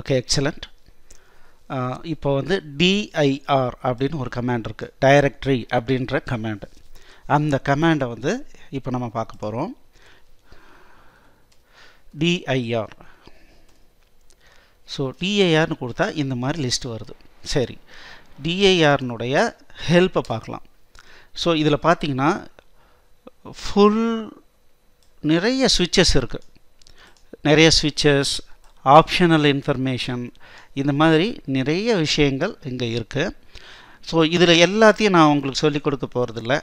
okay excellent இப்போ வந்து DIR அப்படின்னு ஒரு கமாண்ட் இருக்குது டைரக்ட்ரி அப்படின்ற கமாண்டு அந்த கமாண்டை வந்து இப்போ நம்ம பார்க்க போகிறோம் டிஐஆர் ஸோ டிஐஆர்னு கொடுத்தா இந்த மாதிரி லிஸ்ட் வருது சரி டிஐஆர்னுடைய ஹெல்ப்பை பார்க்கலாம் ஸோ இதில் பார்த்தீங்கன்னா ஃபுல் நிறைய சுவிட்சஸ் இருக்குது நிறைய சுவிட்சஸ் ஆப்ஷனல் இன்ஃபர்மேஷன் இந்த மாதிரி நிறைய விஷயங்கள் இங்கே இருக்குது ஸோ இதில் எல்லாத்தையும் நான் உங்களுக்கு சொல்லிக் கொடுக்க போகிறதில்ல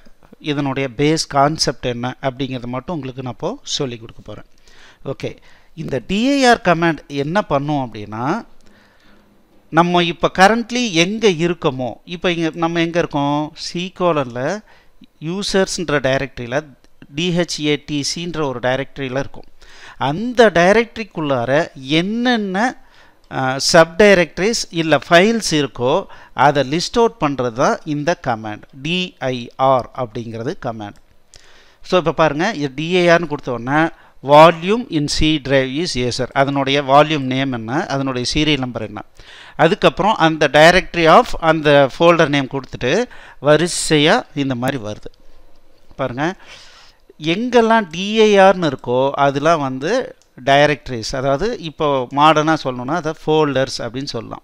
இதனுடைய பேஸ் கான்செப்ட் என்ன அப்படிங்கிறத மட்டும் உங்களுக்கு நான் இப்போது சொல்லிக் கொடுக்க போகிறேன் ஓகே இந்த டிஏஆர் கமாண்ட் என்ன பண்ணும் அப்படின்னா நம்ம இப்போ கரண்ட்லி எங்கே இருக்கோமோ இப்போ இங்கே நம்ம எங்கே இருக்கோம் சி யூசர்ஸ்ன்ற டைரக்டரியில் டிஹெச்ஏடிசின்ற ஒரு டைரக்டரியில் இருக்கும் அந்த டைரக்டரிக்குள்ளார என்னென்ன சப் டைரக்டரிஸ் இல்லை ஃபைல்ஸ் இருக்கோ அதை லிஸ்ட் அவுட் பண்ணுறது தான் இந்த கமாண்ட் டிஐஆர் அப்படிங்கிறது கமாண்ட் ஸோ இப்போ பாருங்கள் இது டிஐஆர்னு கொடுத்தோன்னே volume in C drive is Acer அதனுடைய வால்யூம் நேம் என்ன அதனுடைய சீரியல் நம்பர் என்ன அதுக்கப்புறம் அந்த டைரக்டரி ஆஃப் அந்த ஃபோல்டர் நேம் கொடுத்துட்டு வரிசையாக இந்த மாதிரி வருது பாருங்கள் எங்கெல்லாம் டிஐஆர்னு இருக்கோ அதெலாம் வந்து டைரக்டரிஸ் அதாவது இப்போ மாடர்னாக சொல்லணும்னா அதை ஃபோல்டர்ஸ் அப்படின்னு சொல்லலாம்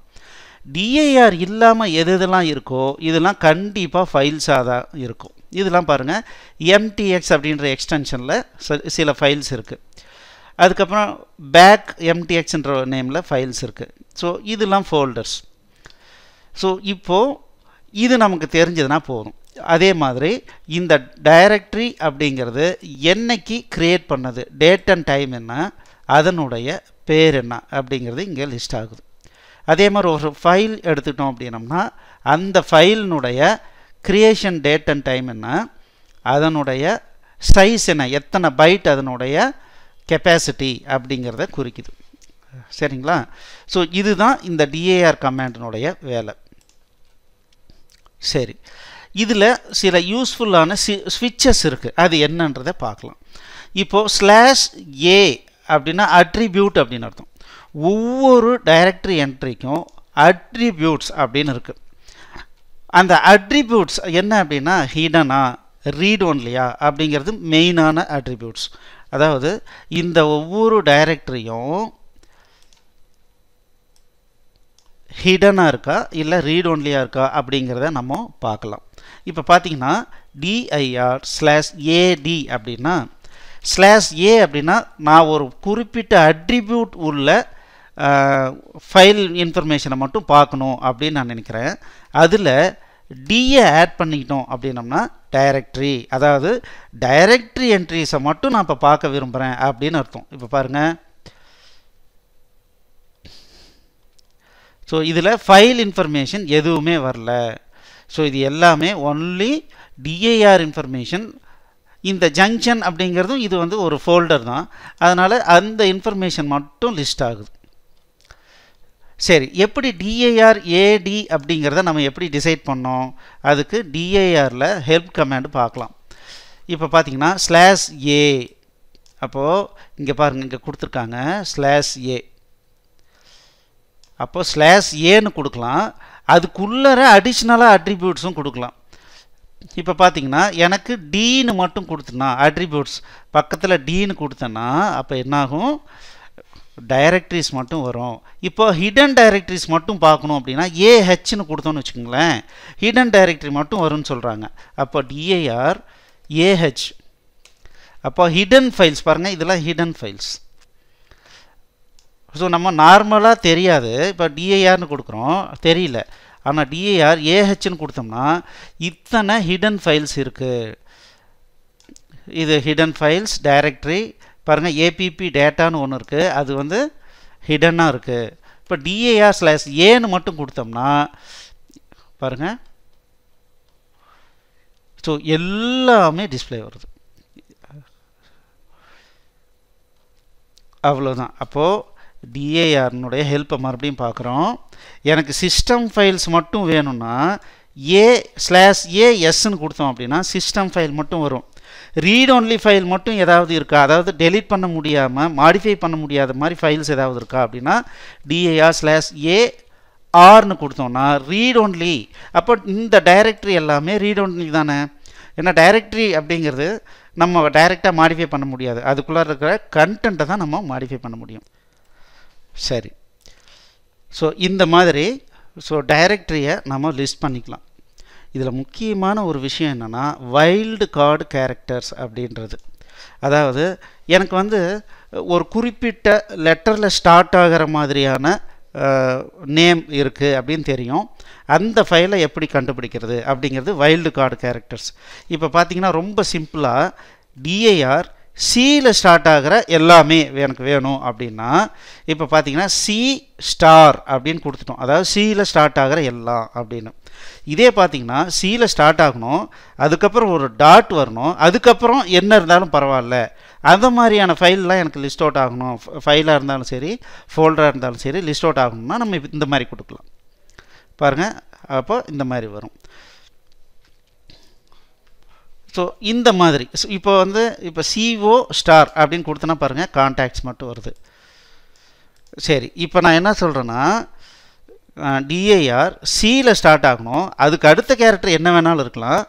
டிஐஆர் இல்லாமல் எது இதெல்லாம் இருக்கோ இதெல்லாம் கண்டிப்பாக ஃபைல்ஸாக தான் இருக்கும் இதெல்லாம் பாருங்கள் எம்டிஎக்ஸ் அப்படின்ற எக்ஸ்டென்ஷனில் சில ஃபைல்ஸ் இருக்குது அதுக்கப்புறம் பேக் எம்டிஎக்ஸ்ன்ற நேமில் ஃபைல்ஸ் இருக்குது ஸோ இதெல்லாம் ஃபோல்டர்ஸ் ஸோ இப்போது இது நமக்கு தெரிஞ்சதுன்னா போதும் அதே மாதிரி இந்த டைரக்டரி அப்படிங்கிறது என்னைக்கு க்ரியேட் பண்ணது டேட் அண்ட் டைம் என்ன அதனுடைய பேர் என்ன அப்படிங்கிறது இங்கே லிஸ்ட் ஆகுது அதே மாதிரி ஒரு ஃபைல் எடுத்துட்டோம் அப்படின்னம்னா அந்த ஃபைலினுடைய க்ரியேஷன் டேட் அண்ட் டைம் என்ன அதனுடைய சைஸ் என்ன எத்தனை பைட் அதனுடைய கெப்பாசிட்டி அப்படிங்கிறத குறிக்குது சரிங்களா ஸோ இதுதான் இந்த டிஏஆர் கமாண்டினுடைய வேலை சரி இதில் சில யூஸ்ஃபுல்லான சி ஸ்விட்சஸ் இருக்குது அது என்னன்றதை பார்க்கலாம் இப்போது ஸ்லாஷ் ஏ அப்படின்னா அட்ரிபியூட் அப்படின்னு அர்த்தம் ஒவ்வொரு டைரக்டரி என்ட்ரிக்கும் அட்ரிபியூட்ஸ் அப்படின்னு இருக்குது அந்த அட்ரிபியூட்ஸ் என்ன அப்படின்னா ஹிடனா ரீட் ஒன்லியா அப்படிங்கிறது மெயினான அட்ரிபியூட்ஸ் அதாவது இந்த ஒவ்வொரு டைரக்டரியும் ஹிடனாக இருக்கா இல்லை ரீட் ஒன்லியாக இருக்கா அப்படிங்கிறத நம்ம பார்க்கலாம் இப்போ பார்த்தீங்கன்னா டிஐஆர் ஸ்லாஷ் ஏடி அப்படின்னா ஸ்லாஷ் ஏ அப்படின்னா நான் ஒரு குறிப்பிட்ட அட்ரிபியூட் உள்ள ஃபைல் இன்ஃபர்மேஷனை மட்டும் பார்க்கணும் அப்படின்னு நான் நினைக்கிறேன் அதில் டிஏ ஆட் பண்ணிக்கிட்டோம் அப்படின்னம்னா டைரக்ட்ரி அதாவது டைரக்ட்ரி என்ட்ரிஸை மட்டும் நான் இப்போ பார்க்க விரும்புகிறேன் அப்படின்னு அர்த்தம் இப்போ பாருங்கள் ஸோ இதில் ஃபைல் இன்ஃபர்மேஷன் எதுவுமே வரல ஸோ இது எல்லாமே ஒன்லி டிஏஆர் இன்ஃபர்மேஷன் இந்த ஜங்ஷன் அப்படிங்கிறதும் இது வந்து ஒரு ஃபோல்டர் தான் அதனால் அந்த இன்ஃபர்மேஷன் மட்டும் லிஸ்ட் ஆகுது சரி எப்படி டிஏஆர் ஏடி அப்படிங்கிறத நம்ம எப்படி டிசைட் பண்ணோம் அதுக்கு டிஏஆரில் ஹெல்ப் கமாண்டு பார்க்கலாம் இப்போ பார்த்தீங்கன்னா ஸ்லாஷ் ஏ அப்போது இங்கே பாருங்கள் இங்கே கொடுத்துருக்காங்க ஸ்லாஷ் ஏ அப்போது ஸ்லாஷ் ஏன்னு கொடுக்கலாம் அதுக்குள்ளற அடிஷ்னலாக அட்ரிபியூட்ஸும் கொடுக்கலாம் இப்போ பார்த்தீங்கன்னா எனக்கு டீன்னு மட்டும் கொடுத்தனா அட்ரிபியூட்ஸ் பக்கத்தில் டீன்னு கொடுத்தேன்னா அப்போ என்னாகும் டைரக்ட்ரிஸ் மட்டும் வரும் இப்போ ஹிடன் டைரக்ட்ரிஸ் மட்டும் பார்க்கணும் அப்படின்னா ஏஹெச்னு கொடுத்தோன்னு வச்சுக்கோங்களேன் ஹிடன் டைரக்ட்ரி மட்டும் வரும்னு சொல்கிறாங்க அப்போ டிஏஆர் ஏஹெச் அப்போ ஹிடன் ஃபைல்ஸ் பாருங்கள் இதெல்லாம் ஹிடன் ஃபைல்ஸ் ஸோ நம்ம நார்மலாக தெரியாது இப்போ டிஏஆர்னு கொடுக்குறோம் தெரியல ஆனால் டிஏஆர் ஏஹெச்னு கொடுத்தோம்னா இத்தனை ஹிடன் ஃபைல்ஸ் இருக்குது இது ஹிடன் ஃபைல்ஸ் டைரக்டரி பாருங்கள் ஏபிபி டேட்டான்னு ஒன்று இருக்குது அது வந்து ஹிடனாக இருக்குது இப்போ டிஏஆர் ஸ்லாஸ் ஏன்னு மட்டும் கொடுத்தோம்னா பாருங்கள் ஸோ எல்லாமே டிஸ்பிளே வருது அவ்வளோதான் அப்போது டிஏஆர்னுடைய ஹெல்ப்பை மறுபடியும் பார்க்குறோம் எனக்கு சிஸ்டம் ஃபைல்ஸ் மட்டும் வேணும்னா ஏ ஸ்லாஷ் ஏ எஸ்ன்னு கொடுத்தோம் அப்படின்னா சிஸ்டம் ஃபைல் மட்டும் வரும் ரீட் ஒன்லி ஃபைல் மட்டும் ஏதாவது இருக்கா அதாவது டெலிட் பண்ண முடியாமல் மாடிஃபை பண்ண முடியாத மாதிரி ஃபைல்ஸ் ஏதாவது இருக்கா அப்படின்னா டிஏஆர் ஸ்லாஷ் ஏ ஆர்னு கொடுத்தோம்னா ரீட் ஒன்லி அப்போ இந்த டைரக்டரி எல்லாமே ரீட் ஒன்லி தானே ஏன்னா டைரக்டரி அப்படிங்கிறது நம்ம டைரெக்டாக மாடிஃபை பண்ண முடியாது அதுக்குள்ளே இருக்கிற கண்டென்ட்டை தான் நம்ம மாடிஃபை பண்ண முடியும் சரி ஸோ இந்த மாதிரி ஸோ டைரக்டரியை நம்ம லிஸ்ட் பண்ணிக்கலாம் இதில் முக்கியமான ஒரு விஷயம் என்னென்னா வைல்டு கார்டு கேரக்டர்ஸ் அப்படின்றது அதாவது எனக்கு வந்து ஒரு குறிப்பிட்ட லெட்டரில் ஸ்டார்ட் ஆகிற மாதிரியான நேம் இருக்குது அப்படின்னு தெரியும் அந்த ஃபைலை எப்படி கண்டுபிடிக்கிறது அப்படிங்கிறது வைல்டு கார்டு கேரக்டர்ஸ் இப்போ பார்த்தீங்கன்னா ரொம்ப சிம்பிளாக டிஏஆர் சியில் ஸ்டார்ட் ஆகிற எல்லாமே எனக்கு வேணும் அப்படின்னா இப்போ பார்த்தீங்கன்னா சி ஸ்டார் அப்படின்னு கொடுத்துட்டோம் அதாவது சியில் ஸ்டார்ட் ஆகிற எல்லாம் அப்படின்னு இதே பார்த்தீங்கன்னா சியில் ஸ்டார்ட் ஆகணும் அதுக்கப்புறம் ஒரு டாட் வரணும் அதுக்கப்புறம் என்ன இருந்தாலும் பரவாயில்ல அந்த மாதிரியான ஃபைல்லாம் எனக்கு லிஸ்ட் அவுட் ஆகணும் ஃபைலாக இருந்தாலும் சரி ஃபோல்டராக இருந்தாலும் சரி லிஸ்ட் அவுட் ஆகணும்னா நம்ம இந்த மாதிரி கொடுக்கலாம் பாருங்கள் அப்போ இந்த மாதிரி வரும் ஸோ இந்த மாதிரி இப்போ வந்து இப்போ சிஓ ஸ்டார் e அப்படின்னு கொடுத்தனா பாருங்கள் கான்டாக்ட்ஸ் மட்டும் வருது சரி இப்போ நான் என்ன சொல்கிறேன்னா டிஏஆர் சியில் ஸ்டார்ட் ஆகணும் அதுக்கு அடுத்த கேரக்டர் என்ன வேணாலும் இருக்கலாம்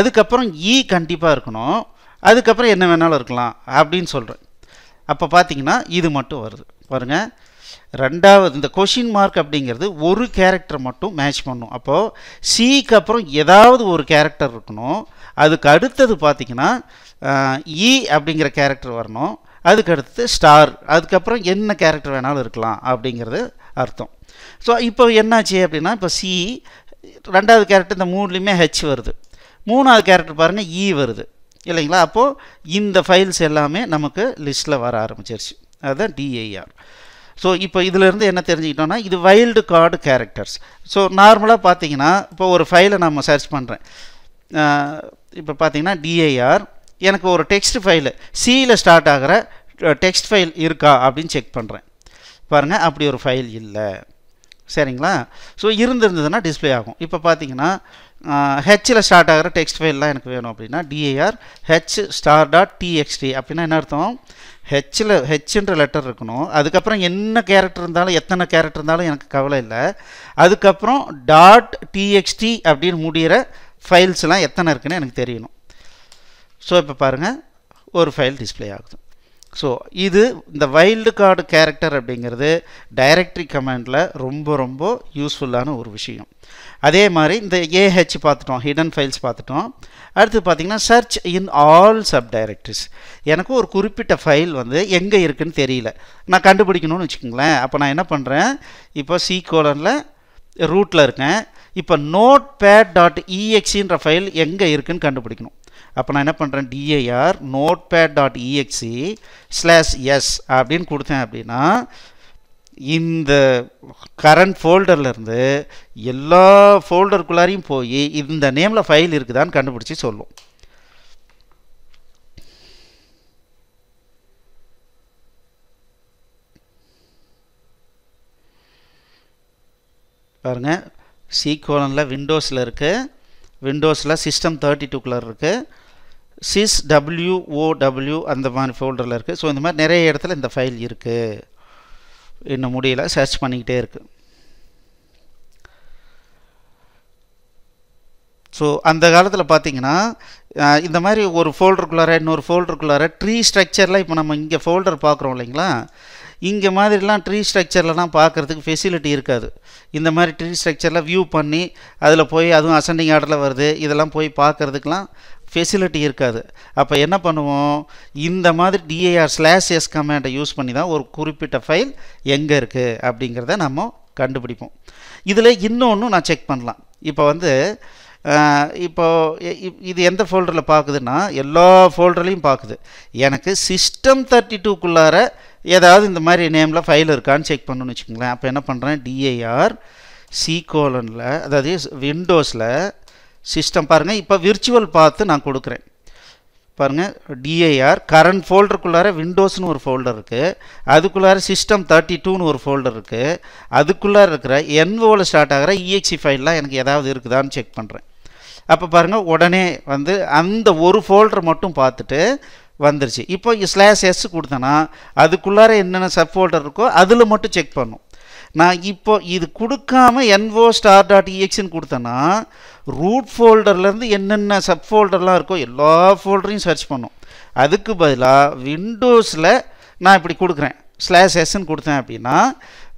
அதுக்கப்புறம் இ e கண்டிப்பாக இருக்கணும் அதுக்கப்புறம் என்ன வேணாலும் இருக்கலாம் அப்படின்னு சொல்கிறேன் அப்போ பார்த்தீங்கன்னா இது மட்டும் வருது பாருங்கள் ரெண்டாவது இந்த கொஷின் மார்க் அப்படிங்கிறது ஒரு கேரக்டர் மட்டும் மேட்ச் பண்ணும் அப்போது சிக்கு அப்புறம் ஏதாவது ஒரு கேரக்டர் இருக்கணும் அதுக்கு அடுத்தது பார்த்திங்கன்னா இ e அப்படிங்கிற கேரக்டர் வரணும் அதுக்கு அடுத்து ஸ்டார் அதுக்கப்புறம் என்ன கேரக்டர் வேணாலும் இருக்கலாம் அப்படிங்கிறது அர்த்தம் ஸோ இப்போ என்னாச்சு அப்படின்னா இப்போ சி ரெண்டாவது கேரக்டர் இந்த மூணுலேயுமே ஹெச் வருது மூணாவது கேரக்டர் பாருங்கள் இ e வருது இல்லைங்களா அப்போது இந்த ஃபைல்ஸ் எல்லாமே நமக்கு லிஸ்ட்டில் வர ஆரம்பிச்சிருச்சு அதுதான் டிஐஆர் ஸோ இப்போ இதிலேருந்து என்ன தெரிஞ்சுக்கிட்டோன்னா இது வைல்டு கார்டு கேரக்டர்ஸ் ஸோ நார்மலாக பார்த்தீங்கன்னா இப்போ ஒரு ஃபைலை நம்ம சர்ச் பண்ணுறேன் இப்போ பார்த்தீங்கன்னா டிஐஆர் எனக்கு ஒரு டெக்ஸ்ட் ஃபைலு சியில் ஸ்டார்ட் ஆகிற டெக்ஸ்ட் ஃபைல் இருக்கா அப்படின்னு செக் பண்ணுறேன் பாருங்கள் அப்படி ஒரு ஃபைல் இல்லை சரிங்களா ஸோ இருந்திருந்ததுன்னா டிஸ்பிளே ஆகும் இப்போ பார்த்தீங்கன்னா ஹெச்சில் ஸ்டார்ட் ஆகிற டெக்ஸ்ட் ஃபைல்லாம் எனக்கு வேணும் அப்படின்னா DIR H star dot TXT அப்படின்னா என்ன அர்த்தம் ஹெச்சில் ஹெச்ன்ற லெட்டர் இருக்கணும் அதுக்கப்புறம் என்ன கேரக்டர் இருந்தாலும் எத்தனை கேரக்டர் இருந்தாலும் எனக்கு கவலை இல்லை அதுக்கப்புறம் டாட் டிஎக்ஸ்டி அப்படின்னு முடிகிற ஃபைல்ஸ்லாம் எத்தனை இருக்குன்னு எனக்கு தெரியணும் ஸோ இப்போ பாருங்கள் ஒரு ஃபைல் டிஸ்பிளே ஆகுது ஸோ இது இந்த வைல்டு கார்டு கேரக்டர் அப்படிங்கிறது டைரக்டரி கமெண்டில் ரொம்ப ரொம்ப யூஸ்ஃபுல்லான ஒரு விஷயம் அதே மாதிரி இந்த ஏஹெச் பார்த்துட்டோம் ஹிடன் ஃபைல்ஸ் பார்த்துட்டோம் அடுத்து பார்த்திங்கன்னா search in all sub directories எனக்கும் ஒரு குறிப்பிட்ட ஃபைல் வந்து எங்கே இருக்குதுன்னு தெரியல நான் கண்டுபிடிக்கணும்னு வச்சுக்கோங்களேன் அப்போ நான் என்ன பண்ணுறேன் இப்போ சி கோலனில் ரூட்டில் இருக்கேன் இப்போ நோட் பேட் டாட் இஎக்ஸின்ற ஃபைல் எங்கே இருக்குதுன்னு கண்டுபிடிக்கணும் அப்போ நான் என்ன பண்ணுறேன் DIR notepad dot EXE slash S அப்படின்னு கொடுத்தேன் அப்படின்னா இந்த கரண்ட் ஃபோல்டர்லேருந்து எல்லா ஃபோல்டருக்குள்ளாரையும் போய் இந்த நேமில் ஃபைல் இருக்குதான்னு கண்டுபிடிச்சி சொல்லும் பாருங்கள் சீக்கோலனில் விண்டோஸில் இருக்குது விண்டோஸில் சிஸ்டம் தேர்ட்டி டூக்குள்ளே இருக்குது சிஸ் டபிள்யூஓடபிள்யூ அந்த மாதிரி ஃபோல்டரில் இருக்குது ஸோ இந்த மாதிரி நிறைய இடத்துல இந்த ஃபைல் இருக்குது இன்னும் முடியல சர்ச் பண்ணிக்கிட்டே இருக்குது ஸோ அந்த காலத்தில் பார்த்தீங்கன்னா இந்த மாதிரி ஒரு ஃபோல்டருக்குள்ளார இன்னொரு ஃபோல்டருக்குள்ளார ட்ரீ ஸ்ட்ரக்சரில் இப்போ நம்ம இங்கே ஃபோல்டர் பார்க்குறோம் இல்லைங்களா இங்கே மாதிரிலாம் ட்ரீ ஸ்ட்ரக்சர்லாம் பார்க்குறதுக்கு ஃபெசிலிட்டி இருக்காது இந்த மாதிரி ட்ரீ ஸ்ட்ரக்சரில் வியூ பண்ணி அதில் போய் அதுவும் அசண்டிங் ஆர்டரில் வருது இதெல்லாம் போய் பார்க்குறதுக்கெலாம் ஃபெசிலிட்டி இருக்காது அப்போ என்ன பண்ணுவோம் இந்த மாதிரி டிஏஆர் ஸ்லாஷ் எஸ் கமேண்டை யூஸ் பண்ணி தான் ஒரு குறிப்பிட்ட ஃபைல் எங்கே இருக்குது அப்படிங்கிறத நம்ம கண்டுபிடிப்போம் இதில் இன்னொன்று நான் செக் பண்ணலாம் இப்போ வந்து இப்போது இது எந்த ஃபோல்டரில் பார்க்குதுன்னா எல்லா ஃபோல்டர்லையும் பார்க்குது எனக்கு சிஸ்டம் தேர்ட்டி டூக்குள்ளார ஏதாவது இந்த மாதிரி நேமில் ஃபைல் இருக்கான்னு செக் பண்ணணும்னு வச்சுக்கோங்களேன் அப்போ என்ன பண்ணுறேன் டிஐஆர் சிகோலனில் அதாவது விண்டோஸில் சிஸ்டம் பாருங்கள் இப்போ விர்ச்சுவல் பார்த்து நான் கொடுக்குறேன் பாருங்கள் டிஐஆர் கரண்ட் ஃபோல்டருக்குள்ளார விண்டோஸ்னு ஒரு ஃபோல்டர் இருக்குது அதுக்குள்ளார சிஸ்டம் தேர்ட்டி டூன்னு ஒரு ஃபோல்டர் இருக்குது அதுக்குள்ளார இருக்கிற என்வோவில் ஸ்டார்ட் ஆகிற இஎக்சி ஃபைல்லாம் எனக்கு ஏதாவது இருக்குதான்னு செக் பண்ணுறேன் அப்போ பாருங்கள் உடனே வந்து அந்த ஒரு ஃபோல்டர் மட்டும் பார்த்துட்டு வந்துருச்சு இப்போ ஸ்லாஷ் எஸ் கொடுத்தேன்னா அதுக்குள்ளார என்னென்ன சப் ஃபோல்டர் இருக்கோ அதில் மட்டும் செக் பண்ணும் நான் இப்போ இது கொடுக்காம என்வோ ஸ்டார் டாட் இஎக்ஸ்ன்னு கொடுத்தேன்னா ரூட் ஃபோல்டர்லேருந்து என்னென்ன சப் ஃபோல்டர்லாம் இருக்கோ எல்லா ஃபோல்டரையும் சர்ச் பண்ணும் அதுக்கு பதிலாக விண்டோஸில் நான் இப்படி கொடுக்குறேன் ஸ்லாஷ் எஸ்ன்னு கொடுத்தேன் அப்படின்னா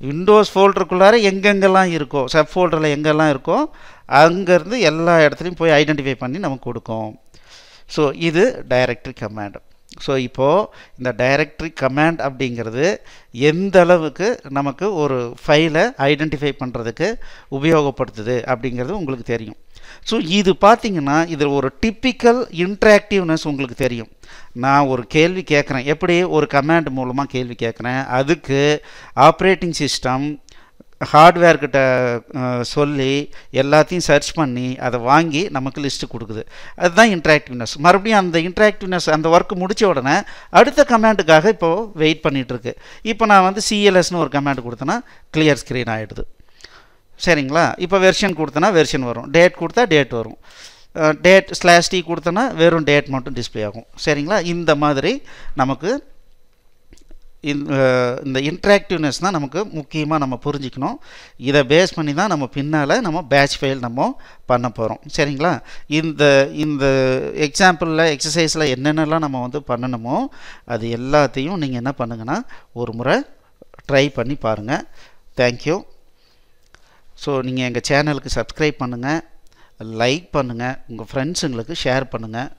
விண்டோஸ் ஃபோல்டருக்குள்ளார எங்கெங்கெல்லாம் இருக்கோ சப் ஃபோல்டரில் எங்கெல்லாம் இருக்கோ அங்கேருந்து எல்லா இடத்துலையும் போய் ஐடென்டிஃபை பண்ணி நமக்கு கொடுக்கும் ஸோ இது டைரக்டரி கமாண்ட் ஸோ இப்போது இந்த டைரக்டரி கமாண்ட் அப்படிங்கிறது எந்த அளவுக்கு நமக்கு ஒரு ஃபைலை ஐடென்டிஃபை பண்ணுறதுக்கு உபயோகப்படுத்துது அப்படிங்கிறது உங்களுக்கு தெரியும் ஸோ இது பார்த்தீங்கன்னா இதில் ஒரு டிப்பிக்கல் இன்ட்ராக்டிவ்னஸ் உங்களுக்கு தெரியும் நான் ஒரு கேள்வி கேட்குறேன் எப்படி ஒரு கமாண்ட் மூலமாக கேள்வி கேட்குறேன் அதுக்கு ஆப்ரேட்டிங் சிஸ்டம் ஹார்ட்வேர்கிட்ட சொல்லி எல்லாத்தையும் சர்ச் பண்ணி அதை வாங்கி நமக்கு லிஸ்ட்டு கொடுக்குது அதுதான் இன்ட்ராக்டிவ்னஸ் மறுபடியும் அந்த இன்ட்ராக்டிவ்னஸ் அந்த ஒர்க் முடித்த உடனே அடுத்த கமாண்டுக்காக இப்போது வெயிட் பண்ணிகிட்ருக்கு இப்போ நான் வந்து சிஎல்எஸ்னு ஒரு கமாண்ட் கொடுத்தேன்னா கிளியர் ஸ்க்ரீன் ஆகிடுது சரிங்களா இப்போ வெர்ஷன் கொடுத்தனா வெர்ஷன் வரும் டேட் கொடுத்தா டேட் வரும் டேட் ஸ்லாஷ் டி கொடுத்தனா வெறும் டேட் மட்டும் டிஸ்பிளே ஆகும் சரிங்களா இந்த மாதிரி நமக்கு இந்த இன்ட்ராக்டிவ்னஸ் தான் நமக்கு முக்கியமாக நம்ம புரிஞ்சிக்கணும் இதை பேஸ் பண்ணி தான் நம்ம பின்னால் நம்ம பேட்ச் ஃபைல் நம்ம பண்ண போகிறோம் சரிங்களா இந்த இந்த எக்ஸாம்பிளில் எக்ஸசைஸில் என்னென்னலாம் நம்ம வந்து பண்ணணுமோ அது எல்லாத்தையும் நீங்கள் என்ன பண்ணுங்கன்னா ஒரு முறை ட்ரை பண்ணி பாருங்கள் தேங்க்யூ ஸோ நீங்கள் எங்கள் சேனலுக்கு சப்ஸ்கிரைப் பண்ணுங்கள் லைக் பண்ணுங்கள் உங்கள் ஃப்ரெண்ட்ஸுங்களுக்கு ஷேர் பண்ணுங்கள்